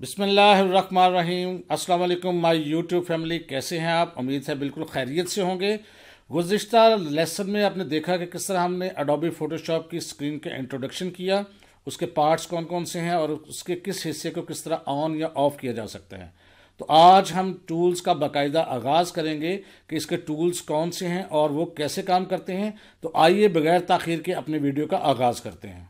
बिसमीम वालेकुम my YouTube family कैसे हैं आप उम्मीद है बिल्कुल खैरियत से होंगे गुज्त लेसन में आपने देखा कि किस तरह हमने अडोबी फ़ोटोशॉप की स्क्रीन का इंट्रोडक्शन किया उसके पार्ट्स कौन कौन से हैं और उसके किस हिस्से को किस तरह ऑन या ऑफ़ किया जा सकता है तो आज हम टूल्स का बाकायदा आगाज़ करेंगे कि इसके टूल्स कौन से हैं और वो कैसे काम करते हैं तो आइए बगैर तखिर के अपने वीडियो का आगाज़ करते हैं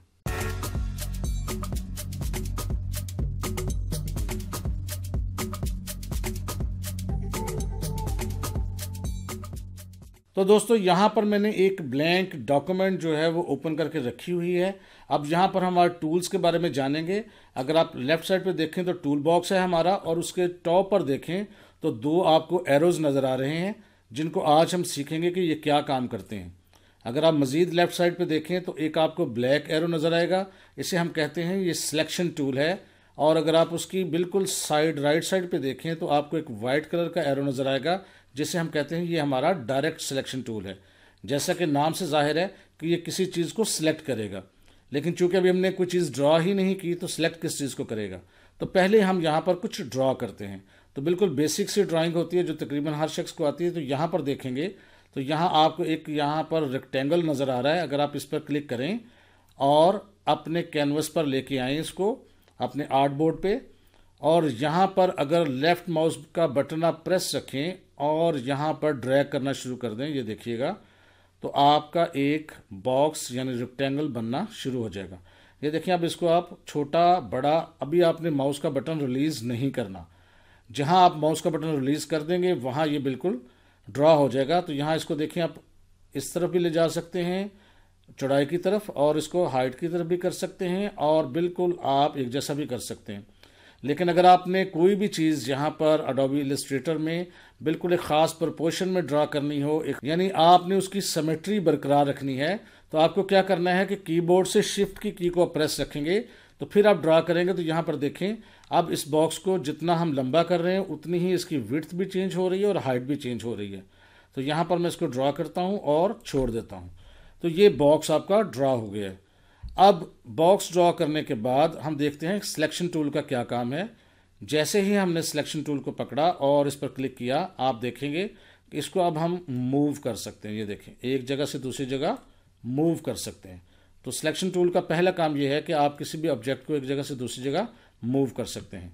तो दोस्तों यहाँ पर मैंने एक ब्लैंक डॉक्यूमेंट जो है वो ओपन करके रखी हुई है अब यहाँ पर हमारे टूल्स के बारे में जानेंगे अगर आप लेफ्ट साइड पे देखें तो टूल बॉक्स है हमारा और उसके टॉप पर देखें तो दो आपको एरोज नज़र आ रहे हैं जिनको आज हम सीखेंगे कि ये क्या काम करते हैं अगर आप मज़ीद लेफ़्ट साइड पर देखें तो एक आपको ब्लैक एरो नज़र आएगा इसे हम कहते हैं ये सिलेक्शन टूल है और अगर आप उसकी बिल्कुल साइड राइट साइड पे देखें तो आपको एक वाइट कलर का एरो नज़र आएगा जिसे हम कहते हैं ये हमारा डायरेक्ट सिलेक्शन टूल है जैसा कि नाम से जाहिर है कि ये किसी चीज़ को सिलेक्ट करेगा लेकिन चूंकि अभी हमने कोई चीज़ ड्रॉ ही नहीं की तो सिलेक्ट किस चीज़ को करेगा तो पहले हम यहाँ पर कुछ ड्रॉ करते हैं तो बिल्कुल बेसिक सी ड्राइंग होती है जो तकरीबन हर शख्स को आती है तो यहाँ पर देखेंगे तो यहाँ आपको एक यहाँ पर रेक्टेंगल नज़र आ रहा है अगर आप इस पर क्लिक करें और अपने कैनवस पर लेके आएँ इसको अपने आर्ट बोर्ड पर और यहाँ पर अगर लेफ़्ट माउस का बटन आप प्रेस रखें और यहाँ पर ड्रैग करना शुरू कर दें ये देखिएगा तो आपका एक बॉक्स यानी रेक्टेंगल बनना शुरू हो जाएगा ये देखिए अब इसको आप छोटा बड़ा अभी आपने माउस का बटन रिलीज़ नहीं करना जहाँ आप माउस का बटन रिलीज़ कर देंगे वहाँ ये बिल्कुल ड्रा हो जाएगा तो यहाँ इसको देखें आप इस तरफ भी ले जा सकते हैं चौड़ाई की तरफ और इसको हाइट की तरफ भी कर सकते हैं और बिल्कुल आप एक जैसा भी कर सकते हैं लेकिन अगर आपने कोई भी चीज़ यहाँ पर अडोबी इलस्ट्रेटर में बिल्कुल एक ख़ास प्रपोर्शन में ड्रा करनी हो एक यानी आपने उसकी समेट्री बरकरार रखनी है तो आपको क्या करना है कि कीबोर्ड से शिफ्ट की की को आप प्रेस रखेंगे तो फिर आप ड्रा करेंगे तो यहाँ पर देखें अब इस बॉक्स को जितना हम लंबा कर रहे हैं उतनी ही इसकी विथ भी चेंज हो रही है और हाइट भी चेंज हो रही है तो यहाँ पर मैं इसको ड्रा करता हूँ और छोड़ देता हूँ तो ये बॉक्स आपका ड्रा हो गया है अब बॉक्स ड्रॉ करने के बाद हम देखते हैं सिलेक्शन टूल का क्या काम है जैसे ही हमने सिलेक्शन टूल को पकड़ा और इस पर क्लिक किया आप देखेंगे कि इसको अब हम मूव कर सकते हैं ये देखें एक जगह से दूसरी जगह मूव कर सकते हैं तो सिलेक्शन टूल का पहला काम यह है कि आप किसी भी ऑब्जेक्ट को एक जगह से दूसरी जगह मूव कर सकते हैं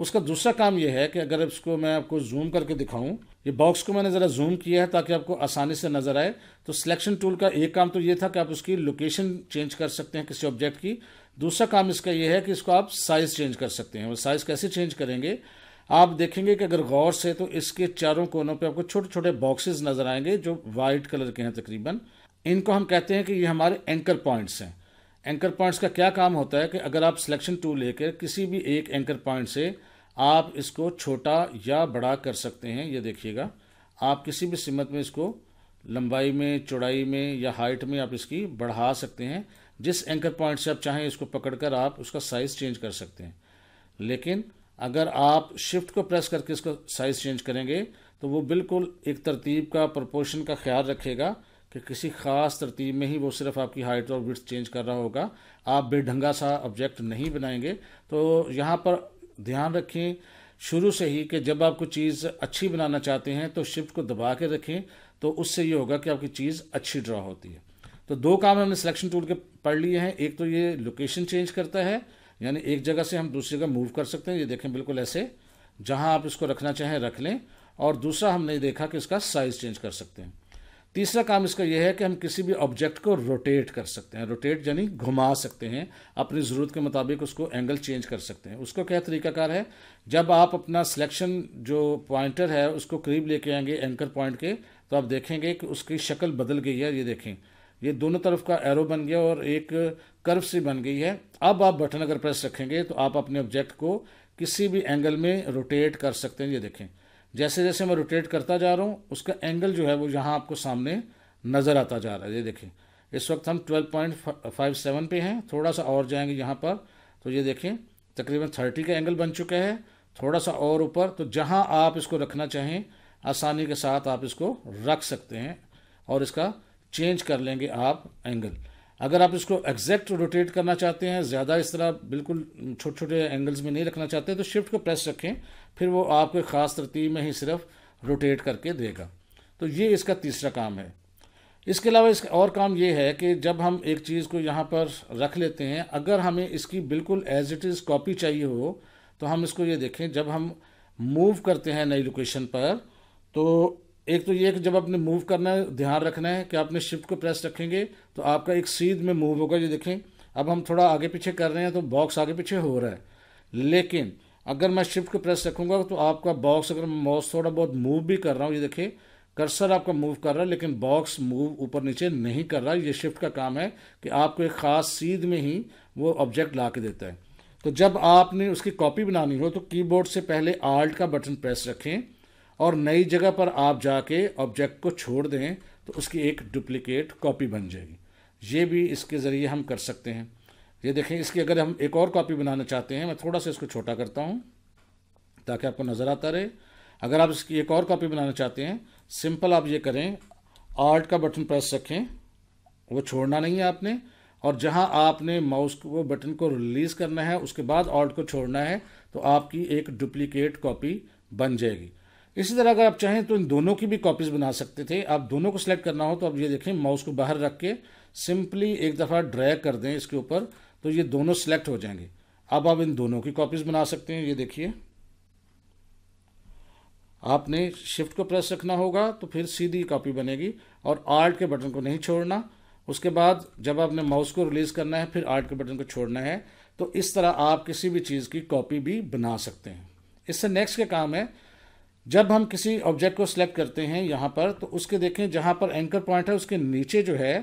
उसका दूसरा काम यह है कि अगर इसको मैं आपको जूम करके दिखाऊं ये बॉक्स को मैंने ज़रा जूम किया है ताकि आपको आसानी से नज़र आए तो सिलेक्शन टूल का एक काम तो ये था कि आप उसकी लोकेशन चेंज कर सकते हैं किसी ऑब्जेक्ट की दूसरा काम इसका यह है कि इसको आप साइज़ चेंज कर सकते हैं और साइज़ कैसे चेंज करेंगे आप देखेंगे कि अगर गौर से तो इसके चारों कोनों पर आपको छोटे छोटे बॉक्सेज नज़र आएंगे जो वाइट कलर के हैं तकरीबन इनको हम कहते हैं कि ये हमारे एंकर पॉइंट्स हैं एंकर पॉइंट्स का क्या काम होता है कि अगर आप सिलेक्शन टूल लेकर किसी भी एक एंकर पॉइंट से आप इसको छोटा या बड़ा कर सकते हैं ये देखिएगा आप किसी भी सिमत में इसको लंबाई में चौड़ाई में या हाइट में आप इसकी बढ़ा सकते हैं जिस एंकर पॉइंट से आप चाहें इसको पकड़कर आप उसका साइज़ चेंज कर सकते हैं लेकिन अगर आप शिफ्ट को प्रेस करके इसका साइज़ चेंज करेंगे तो वो बिल्कुल एक तरतीब का प्रपोर्शन का ख्याल रखेगा कि किसी खास तरतीब में ही वो सिर्फ आपकी हाइट और विथ चेंज कर रहा होगा आप बेढंगा सा ऑब्जेक्ट नहीं बनाएंगे तो यहाँ पर ध्यान रखें शुरू से ही कि जब आप कोई चीज़ अच्छी बनाना चाहते हैं तो शिफ्ट को दबा के रखें तो उससे ये होगा कि आपकी चीज़ अच्छी ड्रा होती है तो दो काम हमने सिलेक्शन टूल के पढ़ लिए हैं एक तो ये लोकेशन चेंज करता है यानी एक जगह से हम दूसरी जगह मूव कर सकते हैं ये देखें बिल्कुल ऐसे जहाँ आप इसको रखना चाहें रख लें और दूसरा हमने देखा कि इसका साइज़ चेंज कर सकते हैं तीसरा काम इसका यह है कि हम किसी भी ऑब्जेक्ट को रोटेट कर सकते हैं रोटेट यानी घुमा सकते हैं अपनी ज़रूरत के मुताबिक उसको एंगल चेंज कर सकते हैं उसका क्या तरीकाकार है जब आप अपना सिलेक्शन जो पॉइंटर है उसको करीब लेके आएंगे एंकर पॉइंट के तो आप देखेंगे कि उसकी शक्ल बदल गई है ये देखें ये दोनों तरफ का एरो बन गया और एक कर्व सी बन गई है अब आप बटन अगर प्रेस रखेंगे तो आप अपने ऑब्जेक्ट को किसी भी एंगल में रोटेट कर सकते हैं ये देखें जैसे जैसे मैं रोटेट करता जा रहा हूँ उसका एंगल जो है वो यहाँ आपको सामने नज़र आता जा रहा है ये देखें इस वक्त हम 12.57 पे हैं थोड़ा सा और जाएंगे यहाँ पर तो ये देखें तकरीबन 30 का एंगल बन चुका है थोड़ा सा और ऊपर तो जहाँ आप इसको रखना चाहें आसानी के साथ आप इसको रख सकते हैं और इसका चेंज कर लेंगे आप एंगल अगर आप इसको एग्जैक्ट रोटेट करना चाहते हैं ज़्यादा इस तरह बिल्कुल छोटे छोटे एंगल्स में नहीं रखना चाहते तो शिफ्ट को प्रेस रखें फिर वो आपके ख़ास तरतीब में ही सिर्फ रोटेट करके देगा तो ये इसका तीसरा काम है इसके अलावा इसका और काम ये है कि जब हम एक चीज़ को यहाँ पर रख लेते हैं अगर हमें इसकी बिल्कुल एज इट इज़ कॉपी चाहिए हो तो हम इसको ये देखें जब हम मूव करते हैं नई लोकेशन पर तो एक तो ये कि जब आपने मूव करना है ध्यान रखना है कि आपने शिफ्ट को प्रेस रखेंगे तो आपका एक सीध में मूव होगा ये देखें अब हम थोड़ा आगे पीछे कर रहे हैं तो बॉक्स आगे पीछे हो रहा है लेकिन अगर मैं शिफ्ट को प्रेस रखूँगा तो आपका बॉक्स अगर मैं माउस थोड़ा बहुत मूव भी कर रहा हूँ ये देखिए कर्सर आपका मूव कर रहा है लेकिन बॉक्स मूव ऊपर नीचे नहीं कर रहा ये शिफ्ट का काम है कि आपको एक ख़ास सीध में ही वो ऑब्जेक्ट ला के देता है तो जब आपने उसकी कॉपी बनानी हो तो कीबोर्ड से पहले आल्ट का बटन प्रेस रखें और नई जगह पर आप जाके ऑब्जेक्ट को छोड़ दें तो उसकी एक डुप्लिकेट कॉपी बन जाएगी ये भी इसके ज़रिए हम कर सकते हैं ये देखें इसकी अगर हम एक और कॉपी बनाना चाहते हैं मैं थोड़ा सा इसको छोटा करता हूँ ताकि आपको नज़र आता रहे अगर आप इसकी एक और कॉपी बनाना चाहते हैं सिंपल आप ये करें आर्ट का बटन प्रेस रखें वो छोड़ना नहीं है आपने और जहां आपने माउस को बटन को रिलीज़ करना है उसके बाद ऑल्ट को छोड़ना है तो आपकी एक डुप्लीकेट कॉपी बन जाएगी इसी तरह अगर आप चाहें तो इन दोनों की भी कॉपीज़ बना सकते थे आप दोनों को सिलेक्ट करना हो तो आप ये देखें माउस को बाहर रख के सिंपली एक दफ़ा ड्रैग कर दें इसके ऊपर तो ये दोनों सिलेक्ट हो जाएंगे अब आप इन दोनों की कॉपीज़ बना सकते हैं ये देखिए आपने शिफ्ट को प्रेस रखना होगा तो फिर सीधी कॉपी बनेगी और आर्ट के बटन को नहीं छोड़ना उसके बाद जब आपने माउस को रिलीज़ करना है फिर आर्ट के बटन को छोड़ना है तो इस तरह आप किसी भी चीज़ की कॉपी भी बना सकते हैं इससे नेक्स्ट के काम है जब हम किसी ऑब्जेक्ट को सिलेक्ट करते हैं यहाँ पर तो उसके देखें जहाँ पर एंकर पॉइंट है उसके नीचे जो है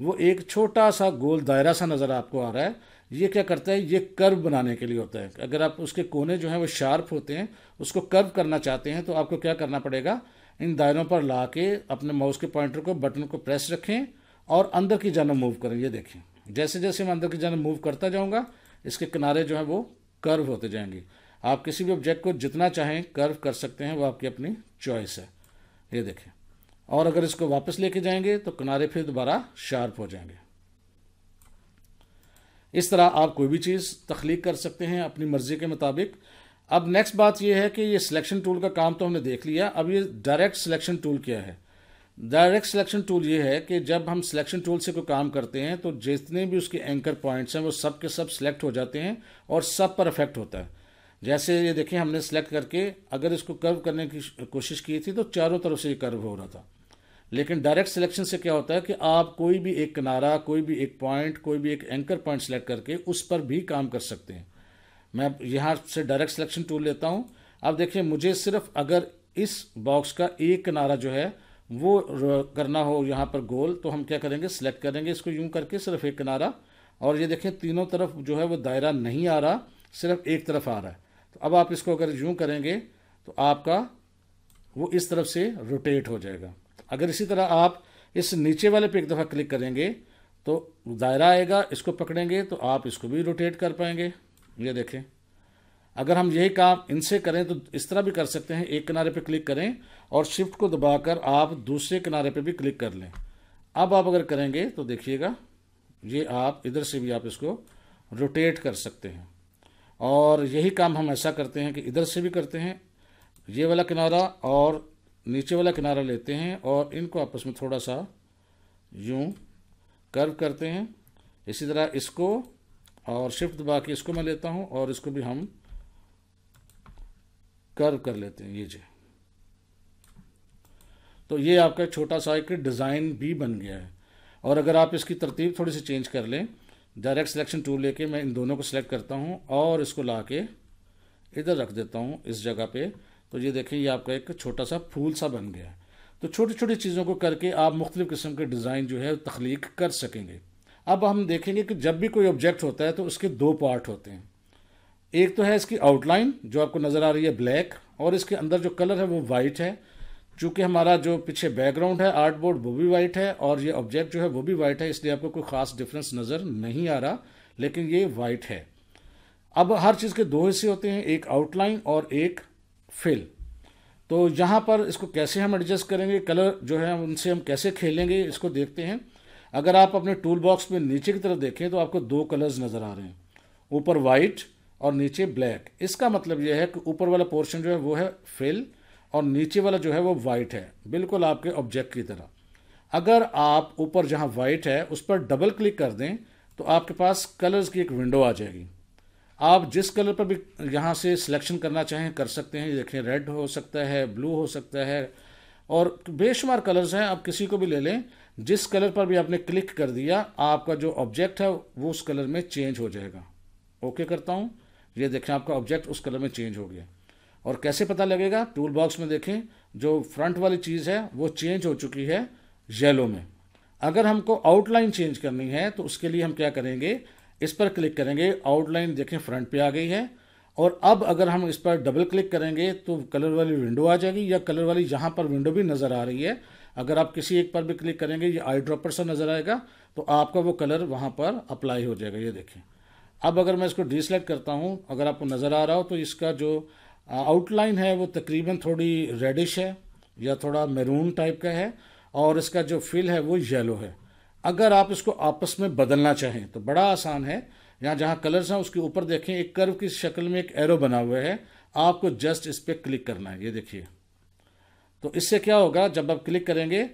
वो एक छोटा सा गोल दायरा सा नज़र आपको आ रहा है ये क्या करता है ये कर्व बनाने के लिए होता है अगर आप उसके कोने जो हैं वो शार्प होते हैं उसको कर्व करना चाहते हैं तो आपको क्या करना पड़ेगा इन दायरों पर ला के अपने माउस के पॉइंटर को बटन को प्रेस रखें और अंदर की जानब मूव करें ये देखें जैसे जैसे मैं अंदर की जानब मूव करता जाऊँगा इसके किनारे जो हैं वो कर्व होते जाएंगे आप किसी भी ऑब्जेक्ट को जितना चाहें कर्व कर सकते हैं वो आपकी अपनी चॉइस है ये देखें और अगर इसको वापस लेके जाएंगे तो किनारे फिर दोबारा शार्प हो जाएंगे इस तरह आप कोई भी चीज़ तख्लीक कर सकते हैं अपनी मर्ज़ी के मुताबिक अब नेक्स्ट बात यह है कि ये सिलेक्शन टूल का काम तो हमने देख लिया अब ये डायरेक्ट सिलेक्शन टूल क्या है डायरेक्ट सिलेक्शन टूल ये है कि जब हम सिलेक्शन टूल से कोई काम करते हैं तो जितने भी उसके एंकर पॉइंट्स हैं वो सब के सब सिलेक्ट हो जाते हैं और सब पर अफेक्ट होता है जैसे ये देखें हमने सेलेक्ट करके अगर इसको कर्व करने की कोशिश की थी तो चारों तरफ से ये कर्व हो रहा था लेकिन डायरेक्ट सिलेक्शन से क्या होता है कि आप कोई भी एक किनारा कोई भी एक पॉइंट कोई भी एक एंकर पॉइंट सेलेक्ट करके उस पर भी काम कर सकते हैं मैं यहाँ से डायरेक्ट सिलेक्शन टूल लेता हूँ अब देखिए मुझे सिर्फ अगर इस बॉक्स का एक किनारा जो है वो करना हो यहाँ पर गोल तो हम क्या करेंगे सिलेक्ट करेंगे इसको यूं करके सिर्फ एक किनारा और ये देखें तीनों तरफ जो है वो दायरा नहीं आ रहा सिर्फ एक तरफ आ रहा है तो अब आप इसको अगर यूं करेंगे तो आपका वो इस तरफ से रोटेट हो जाएगा अगर इसी तरह आप इस नीचे वाले पे एक दफ़ा क्लिक करेंगे तो दायरा आएगा इसको पकड़ेंगे तो आप इसको भी रोटेट कर पाएंगे ये देखें अगर हम यही काम इनसे करें तो इस तरह भी कर सकते हैं एक किनारे पे क्लिक करें और शिफ्ट को दबाकर आप दूसरे किनारे पे भी क्लिक कर लें अब आप अगर करेंगे तो देखिएगा ये आप इधर से भी आप इसको रोटेट कर सकते हैं और यही काम हम ऐसा करते हैं कि इधर से भी करते हैं ये वाला किनारा और नीचे वाला किनारा लेते हैं और इनको आपस में थोड़ा सा यूँ कर्व करते हैं इसी तरह इसको और शिफ्ट दबा के इसको मैं लेता हूँ और इसको भी हम कर्व कर लेते हैं ये जी तो ये आपका छोटा सा एक डिज़ाइन भी बन गया है और अगर आप इसकी तरतीब थोड़ी सी चेंज कर लें डायरेक्ट सिलेक्शन टूल लेके मैं इन दोनों को सिलेक्ट करता हूँ और इसको ला के इधर रख देता हूँ इस जगह पर तो ये देखें ये आपका एक छोटा सा फूल सा बन गया तो छोटी छोटी चीज़ों को करके आप मुख्तलिफ़ किस्म के डिज़ाइन जो है तख्लीक कर सकेंगे अब हम देखेंगे कि जब भी कोई ऑब्जेक्ट होता है तो उसके दो पार्ट होते हैं एक तो है इसकी आउटलाइन जो आपको नज़र आ रही है ब्लैक और इसके अंदर जो कलर है वो वाइट है चूँकि हमारा जो पीछे बैकग्राउंड है आर्ट बोर्ड वो भी वाइट है और ये ऑब्जेक्ट जो है वो भी वाइट है इसलिए आपको कोई ख़ास डिफरेंस नज़र नहीं आ रहा लेकिन ये वाइट है अब हर चीज़ के दो हिस्से होते हैं एक आउटलाइन और एक फिल तो यहाँ पर इसको कैसे हम एडजस्ट करेंगे कलर जो है उनसे हम कैसे खेलेंगे इसको देखते हैं अगर आप अपने टूल बॉक्स में नीचे की तरफ देखें तो आपको दो कलर्स नज़र आ रहे हैं ऊपर वाइट और नीचे ब्लैक इसका मतलब यह है कि ऊपर वाला पोर्शन जो है वो है फिल और नीचे वाला जो है वो वाइट है बिल्कुल आपके ऑब्जेक्ट की तरह अगर आप ऊपर जहाँ वाइट है उस पर डबल क्लिक कर दें तो आपके पास कलर्स की एक विंडो आ जाएगी आप जिस कलर पर भी यहाँ से सिलेक्शन करना चाहें कर सकते हैं देखें रेड हो सकता है ब्लू हो सकता है और बेशुमार कलर्स हैं आप किसी को भी ले लें जिस कलर पर भी आपने क्लिक कर दिया आपका जो ऑब्जेक्ट है वो उस कलर में चेंज हो जाएगा ओके करता हूँ ये देखें आपका ऑब्जेक्ट उस कलर में चेंज हो गया और कैसे पता लगेगा टूल बॉक्स में देखें जो फ्रंट वाली चीज़ है वो चेंज हो चुकी है येलो में अगर हमको आउटलाइन चेंज करनी है तो उसके लिए हम क्या करेंगे इस पर क्लिक करेंगे आउटलाइन देखें फ्रंट पे आ गई है और अब अगर हम इस पर डबल क्लिक करेंगे तो कलर वाली विंडो आ जाएगी या कलर वाली जहाँ पर विंडो भी नज़र आ रही है अगर आप किसी एक पर भी क्लिक करेंगे ये आई ड्रॉपर सा नज़र आएगा तो आपका वो कलर वहाँ पर अप्लाई हो जाएगा ये देखें अब अगर मैं इसको डिसलेक्ट करता हूँ अगर आपको नज़र आ रहा हो तो इसका जो आउटलाइन है वो तकरीबन थोड़ी रेडिश है या थोड़ा मैरून टाइप का है और इसका जो फिल है वो येलो है अगर आप इसको आपस में बदलना चाहें तो बड़ा आसान है यहाँ जहाँ कलर्स हैं उसके ऊपर देखें एक कर्व की शक्ल में एक एरो बना हुआ है आपको जस्ट इस पर क्लिक करना है ये देखिए तो इससे क्या होगा जब आप क्लिक करेंगे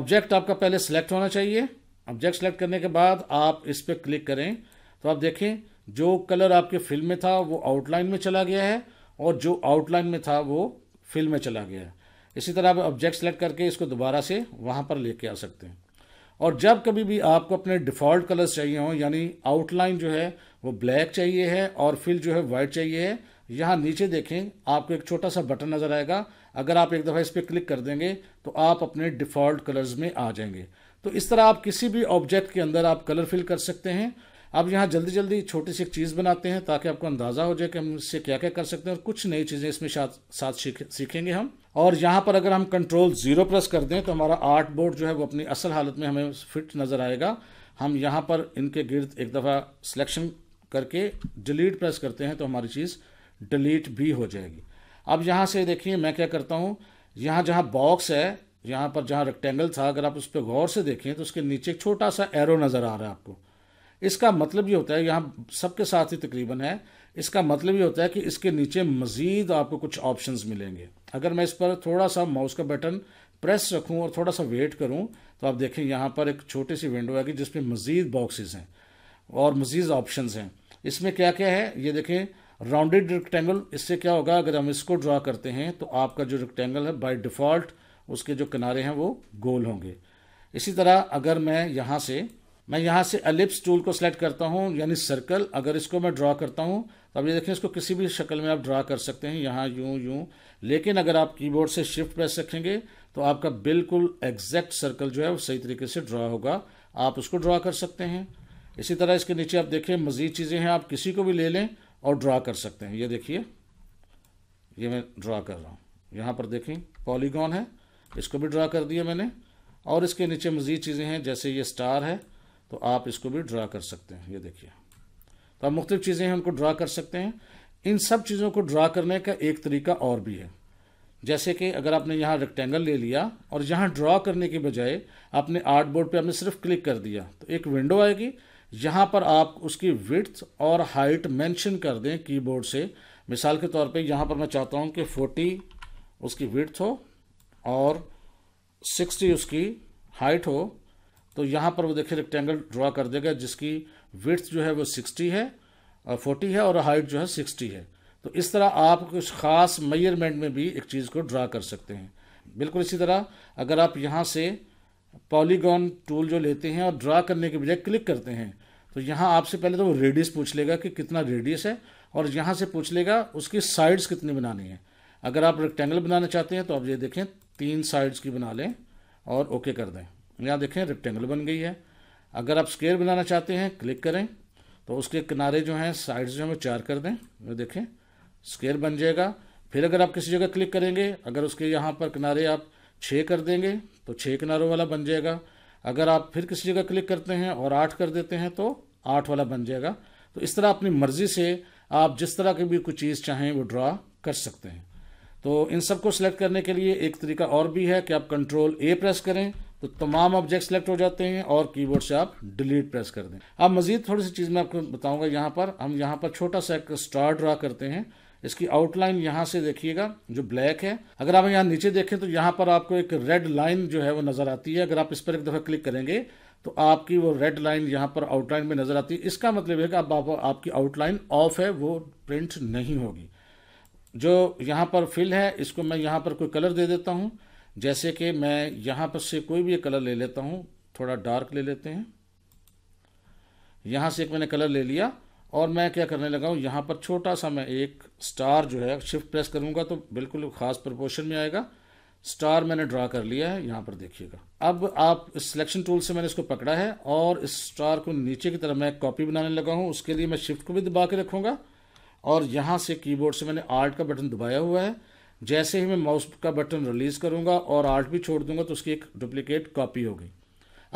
ऑब्जेक्ट आपका पहले सेलेक्ट होना चाहिए ऑब्जेक्ट सेलेक्ट करने के बाद आप इस पर क्लिक करें तो आप देखें जो कलर आपके फिल्म में था वो आउटलाइन में चला गया है और जो आउटलाइन में था वो फिल्म में चला गया है इसी तरह आप ऑब्जेक्ट सेलेक्ट करके इसको दोबारा से वहाँ पर लेके आ सकते हैं और जब कभी भी आपको अपने डिफ़ॉल्ट कलर्स चाहिए हों यानी आउटलाइन जो है वो ब्लैक चाहिए है और फिल जो है वाइट चाहिए है यहाँ नीचे देखें आपको एक छोटा सा बटन नज़र आएगा अगर आप एक दफ़ा इस पर क्लिक कर देंगे तो आप अपने डिफ़ॉल्ट कलर्स में आ जाएंगे तो इस तरह आप किसी भी ऑब्जेक्ट के अंदर आप कलर फिल कर सकते हैं अब यहाँ जल्दी जल्दी छोटी सी एक चीज़ बनाते हैं ताकि आपको अंदाज़ा हो जाए कि हम इससे क्या क्या कर सकते हैं और कुछ नई चीज़ें इसमें साथ साथ सीखेंगे हम और यहाँ पर अगर हम कंट्रोल ज़ीरो प्रेस कर दें तो हमारा आर्ट बोर्ड जो है वो अपनी असल हालत में हमें फिट नज़र आएगा हम यहाँ पर इनके गिर्द एक दफ़ा सिलेक्शन करके डिलीट प्रेस करते हैं तो हमारी चीज़ डिलीट भी हो जाएगी अब यहाँ से देखिए मैं क्या करता हूँ यहाँ जहाँ बॉक्स है यहाँ पर जहाँ रेक्टेंगल था अगर आप उस पर गौर से देखें तो उसके नीचे एक छोटा सा एरो नज़र आ रहा है आपको इसका मतलब ये होता है यहाँ सबके साथ ही तकरीबन है इसका मतलब ये होता है कि इसके नीचे मज़ीद आपको कुछ ऑप्शंस मिलेंगे अगर मैं इस पर थोड़ा सा माउस का बटन प्रेस रखूं और थोड़ा सा वेट करूं तो आप देखें यहाँ पर एक छोटी सी विंडो आएगी जिसमें मज़ीद बॉक्सेस हैं और मज़ीद ऑप्शन हैं इसमें क्या क्या है ये देखें राउंडेड रेक्टेंगल इससे क्या होगा अगर हम इसको ड्रा करते हैं तो आपका जो रेक्टेंगल है बाई डिफ़ॉल्ट उसके जो किनारे हैं वो गोल होंगे इसी तरह अगर मैं यहाँ से मैं यहाँ से एलिप्स टूल को सिलेक्ट करता हूँ यानी सर्कल अगर इसको मैं ड्रा करता हूँ तो अब ये देखें इसको किसी भी शक्ल में आप ड्रा कर सकते हैं यहाँ यूँ यूँ लेकिन अगर आप कीबोर्ड से शिफ्ट प्रेस रखेंगे तो आपका बिल्कुल एग्जैक्ट सर्कल जो है वो सही तरीके से ड्रा होगा आप उसको ड्रा कर सकते हैं इसी तरह इसके नीचे आप देखें मज़ीद चीज़ें हैं आप किसी को भी ले लें और ड्रा कर सकते हैं ये देखिए ये मैं ड्रा कर रहा हूँ यहाँ पर देखें पॉलीगॉन है इसको भी ड्रा कर दिया मैंने और इसके नीचे मज़ीद चीज़ें हैं जैसे ये स्टार है तो आप इसको भी ड्रा कर सकते हैं ये देखिए तो आप मुख्तु चीज़ें हैं उनको ड्रा कर सकते हैं इन सब चीज़ों को ड्रा करने का एक तरीका और भी है जैसे कि अगर आपने यहाँ रेक्टेंगल ले लिया और यहाँ ड्रा करने के बजाय आपने आर्ट बोर्ड पर आपने सिर्फ क्लिक कर दिया तो एक विंडो आएगी यहाँ पर आप उसकी विथ और हाइट मेंशन कर दें कीबोर्ड से मिसाल के तौर पे यहाँ पर मैं चाहता हूँ कि फोर्टी उसकी विथ हो और सिक्सटी उसकी हाइट हो तो यहाँ पर वो देखिए रेक्टेंगल ड्रा कर देगा जिसकी विथ जो है वो सिक्सटी है फोर्टी है और हाइट जो है सिक्सटी है तो इस तरह आप कुछ ख़ास मेयरमेंट में भी एक चीज़ को ड्रा कर सकते हैं बिल्कुल इसी तरह अगर आप यहाँ से पॉलीगॉन टूल जो लेते हैं और ड्रा करने के बजाय क्लिक करते हैं तो यहाँ आपसे पहले तो वो रेडियस पूछ लेगा कि कितना रेडियस है और यहाँ से पूछ लेगा उसकी साइड्स कितनी बनानी है अगर आप रेक्टेंगल बनाना चाहते हैं तो आप ये देखें तीन साइड्स की बना लें और ओके कर दें यहाँ देखें रेक्टेंगल बन गई है अगर आप स्केयर बनाना चाहते हैं क्लिक करें तो उसके किनारे जो हैं साइड जो हमें चार कर दें ये देखें स्केयर बन जाएगा फिर अगर आप किसी जगह क्लिक करेंगे अगर उसके यहाँ पर किनारे आप छः कर देंगे तो छः किनारों वाला बन जाएगा अगर आप फिर किसी जगह क्लिक करते हैं और आठ कर देते हैं तो आठ वाला बन जाएगा तो इस तरह अपनी मर्जी से आप जिस तरह की भी कोई चीज़ चाहें वो ड्रा कर सकते हैं तो इन सबको सिलेक्ट करने के लिए एक तरीका और भी है कि आप कंट्रोल ए प्रेस करें तो तमाम ऑब्जेक्ट सेलेक्ट हो जाते हैं और कीबोर्ड से आप डिलीट प्रेस कर दें अब मजीद थोड़ी सी चीज़ मैं आपको बताऊंगा यहाँ पर हम यहाँ पर छोटा सा एक स्टार ड्रा करते हैं इसकी आउटलाइन यहाँ से देखिएगा जो ब्लैक है अगर आप यहाँ नीचे देखें तो यहाँ पर आपको एक रेड लाइन जो है वो नज़र आती है अगर आप इस पर एक दफ़ा क्लिक करेंगे तो आपकी वो रेड लाइन यहाँ पर आउटलाइन में नज़र आती है इसका मतलब है कि अब आप, आपकी आउटलाइन ऑफ है वो प्रिंट नहीं होगी जो यहाँ पर फिल है इसको मैं यहाँ पर कोई कलर दे देता हूँ जैसे कि मैं यहाँ पर से कोई भी कलर ले लेता हूँ थोड़ा डार्क ले लेते हैं यहाँ से एक मैंने कलर ले लिया और मैं क्या करने लगा हूँ यहाँ पर छोटा सा मैं एक स्टार जो है शिफ्ट प्रेस करूँगा तो बिल्कुल खास प्रपोर्शन में आएगा स्टार मैंने ड्रा कर लिया है यहाँ पर देखिएगा अब आप इस सिलेक्शन टूल से मैंने इसको पकड़ा है और इस स्टार को नीचे की तरफ मैं कॉपी बनाने लगा हूँ उसके लिए मैं शिफ्ट को भी दबा के रखूँगा और यहाँ से कीबोर्ड से मैंने आर्ट का बटन दबाया हुआ है जैसे ही मैं माउस का बटन रिलीज़ करूँगा और आर्ट भी छोड़ दूंगा तो उसकी एक डुप्लिकेट कॉपी होगी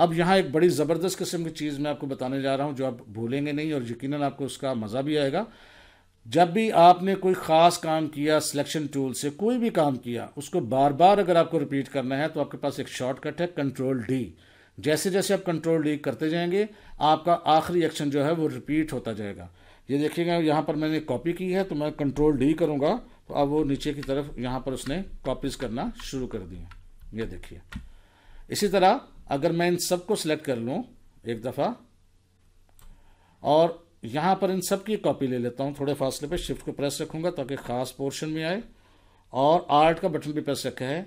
अब यहाँ एक बड़ी ज़बरदस्त किस्म की चीज़ मैं आपको बताने जा रहा हूँ जो आप भूलेंगे नहीं और यकीनन आपको उसका मज़ा भी आएगा जब भी आपने कोई ख़ास काम किया सिलेक्शन टूल से कोई भी काम किया उसको बार बार अगर आपको रिपीट करना है तो आपके पास एक शॉर्टकट है कंट्रोल डी जैसे जैसे आप कंट्रोल डी करते जाएंगे आपका आखिरी एक्शन जो है वो रिपीट होता जाएगा ये देखिएगा यहाँ पर मैंने कॉपी की है तो मैं कंट्रोल डी करूँगा अब वो नीचे की तरफ यहाँ पर उसने कॉपीज करना शुरू कर दिए ये देखिए इसी तरह अगर मैं इन सबको सिलेक्ट कर लूँ एक दफ़ा और यहाँ पर इन सब की कॉपी ले लेता हूँ थोड़े फासले पे शिफ्ट को प्रेस रखूँगा ताकि ख़ास पोर्शन में आए और आर्ट का बटन भी प्रेस रखा है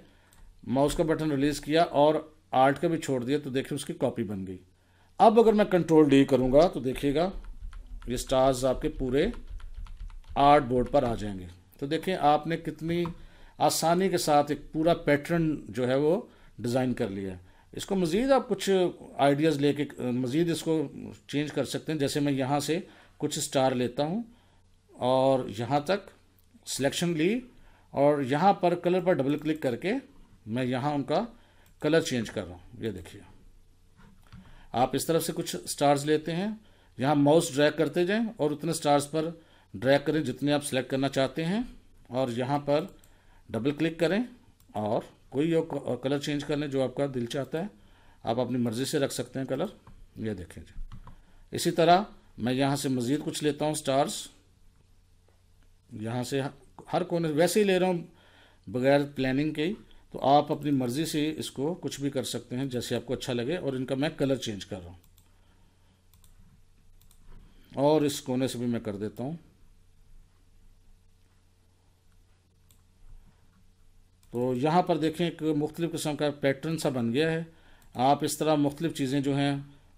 माउस का बटन रिलीज़ किया और आर्ट का भी छोड़ दिया तो देखिए उसकी कॉपी बन गई अब अगर मैं कंट्रोल डी करूँगा तो देखिएगा ये स्टार्स आपके पूरे आर्ट बोर्ड पर आ जाएंगे तो देखें आपने कितनी आसानी के साथ एक पूरा पैटर्न जो है वो डिज़ाइन कर लिया है इसको मज़ीद आप कुछ आइडियाज़ लेके मज़ीद इसको चेंज कर सकते हैं जैसे मैं यहाँ से कुछ स्टार लेता हूँ और यहाँ तक सिलेक्शन ली और यहाँ पर कलर पर डबल क्लिक करके मैं यहाँ उनका कलर चेंज कर रहा हूँ ये देखिए आप इस तरफ से कुछ स्टार्स लेते हैं यहाँ माउस ड्रैग करते जाएं और उतने स्टार्स पर ड्रैग करें जितने आप सेलेक्ट करना चाहते हैं और यहाँ पर डबल क्लिक करें और कोई और कलर चेंज कर लें जो आपका दिल चाहता है आप अपनी मर्ज़ी से रख सकते हैं कलर यह देखें जी इसी तरह मैं यहाँ से मज़ीद कुछ लेता हूँ स्टार्स यहाँ से हर कोने वैसे ही ले रहा हूँ बगैर प्लानिंग के तो आप अपनी मर्ज़ी से इसको कुछ भी कर सकते हैं जैसे आपको अच्छा लगे और इनका मैं कलर चेंज कर रहा हूँ और इस कोने से भी मैं कर देता हूँ तो यहाँ पर देखें एक मुख्तलिफ़ किस्म का पैटर्न सा बन गया है आप इस तरह मुख्तलिफ़ चीज़ें जो हैं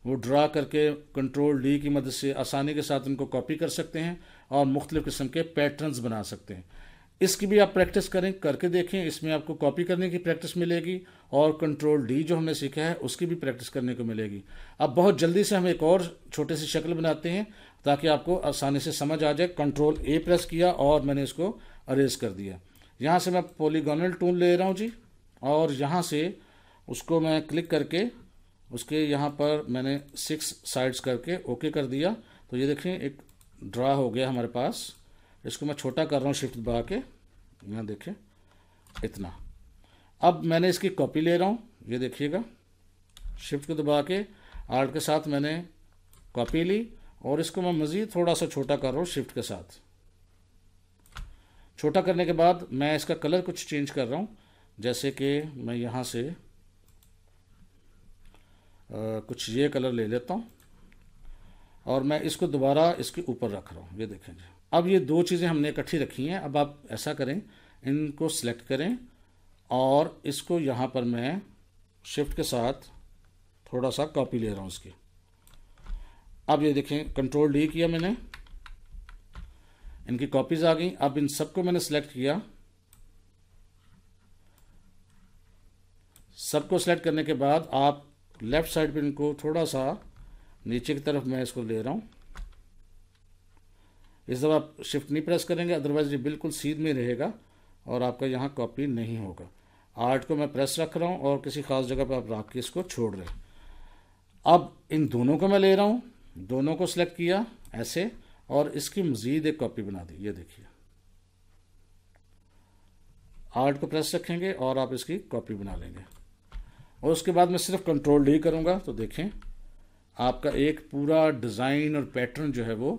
वो ड्रा करके कंट्रोल डी की मदद से आसानी के साथ उनको कॉपी कर सकते हैं और मुख्तलिफ़ किस्म के पैटर्नस बना सकते हैं इसकी भी आप प्रैक्टिस करें करके देखें इसमें आपको कॉपी करने की प्रैक्टिस मिलेगी और कंट्रोल डी जो हमने सीखा है उसकी भी प्रैक्टिस करने को मिलेगी अब बहुत जल्दी से हम एक और छोटे सी शक्ल बनाते हैं ताकि आपको आसानी से समझ आ जाए कंट्रोल ए प्रेस किया और मैंने इसको अरेज कर दिया यहाँ से मैं पॉलीगोनल टूल ले रहा हूँ जी और यहाँ से उसको मैं क्लिक करके उसके यहाँ पर मैंने सिक्स साइड्स करके ओके कर दिया तो ये देखें एक ड्रा हो गया हमारे पास इसको मैं छोटा कर रहा हूँ शिफ्ट दबा के यहाँ देखें इतना अब मैंने इसकी कॉपी ले रहा हूँ ये देखिएगा शिफ्ट को दबा के आर्ट के साथ मैंने कॉपी ली और इसको मैं मज़ीद थोड़ा सा छोटा कर रहा हूँ शिफ्ट के साथ छोटा करने के बाद मैं इसका कलर कुछ चेंज कर रहा हूँ जैसे कि मैं यहाँ से आ, कुछ ये कलर ले लेता हूँ और मैं इसको दोबारा इसके ऊपर रख रहा हूँ ये देखें जी अब ये दो चीज़ें हमने इकट्ठी रखी हैं अब आप ऐसा करें इनको सिलेक्ट करें और इसको यहाँ पर मैं शिफ्ट के साथ थोड़ा सा कॉपी ले रहा हूँ इसकी अब ये देखें कंट्रोल डी किया मैंने इनकी कॉपीज आ गई अब इन सबको मैंने सेलेक्ट किया सबको सेलेक्ट करने के बाद आप लेफ़्ट साइड पर इनको थोड़ा सा नीचे की तरफ मैं इसको ले रहा हूं इस दफ़ा आप शिफ्ट नहीं प्रेस करेंगे अदरवाइज़ ये बिल्कुल सीध में रहेगा और आपका यहाँ कॉपी नहीं होगा आर्ट को मैं प्रेस रख रहा हूँ और किसी ख़ास जगह पर आप रख के इसको छोड़ रहे अब इन दोनों को मैं ले रहा हूँ दोनों को सिलेक्ट किया ऐसे और इसकी मजीद एक कॉपी बना दी ये देखिए आर्ट को प्रेस रखेंगे और आप इसकी कॉपी बना लेंगे और उसके बाद मैं सिर्फ कंट्रोल डी करूँगा तो देखें आपका एक पूरा डिज़ाइन और पैटर्न जो है वो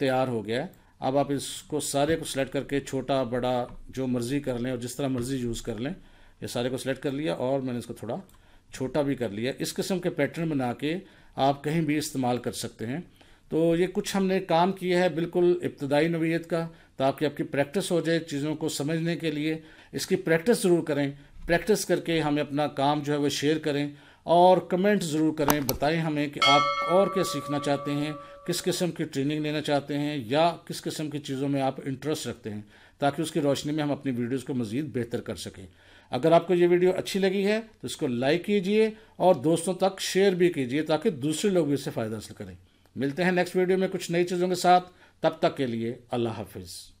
तैयार हो गया है अब आप इसको सारे को सिलेक्ट करके छोटा बड़ा जो मर्ज़ी कर लें और जिस तरह मर्ज़ी यूज़ कर लें ये सारे को सिलेक्ट कर लिया और मैंने इसको थोड़ा छोटा भी कर लिया इस किस्म के पैटर्न बना के आप कहीं भी इस्तेमाल कर सकते हैं तो ये कुछ हमने काम किया है बिल्कुल इब्तदाई नवीयत का ताकि आपकी प्रैक्टिस हो जाए चीज़ों को समझने के लिए इसकी प्रैक्टिस ज़रूर करें प्रैक्टिस करके हमें अपना काम जो है वो शेयर करें और कमेंट ज़रूर करें बताएं हमें कि आप और क्या सीखना चाहते हैं किस किस्म की ट्रेनिंग लेना चाहते हैं या किस किस्म की चीज़ों में आप इंटरेस्ट रखते हैं ताकि उसकी रोशनी में हम अपनी वीडियोज़ को मज़ीद बेहतर कर सकें अगर आपको ये वीडियो अच्छी लगी है तो इसको लाइक कीजिए और दोस्तों तक शेयर भी कीजिए ताकि दूसरे लोग भी इससे फ़ायदा हासिल करें मिलते हैं नेक्स्ट वीडियो में कुछ नई चीज़ों के साथ तब तक के लिए अल्लाह हाफिज़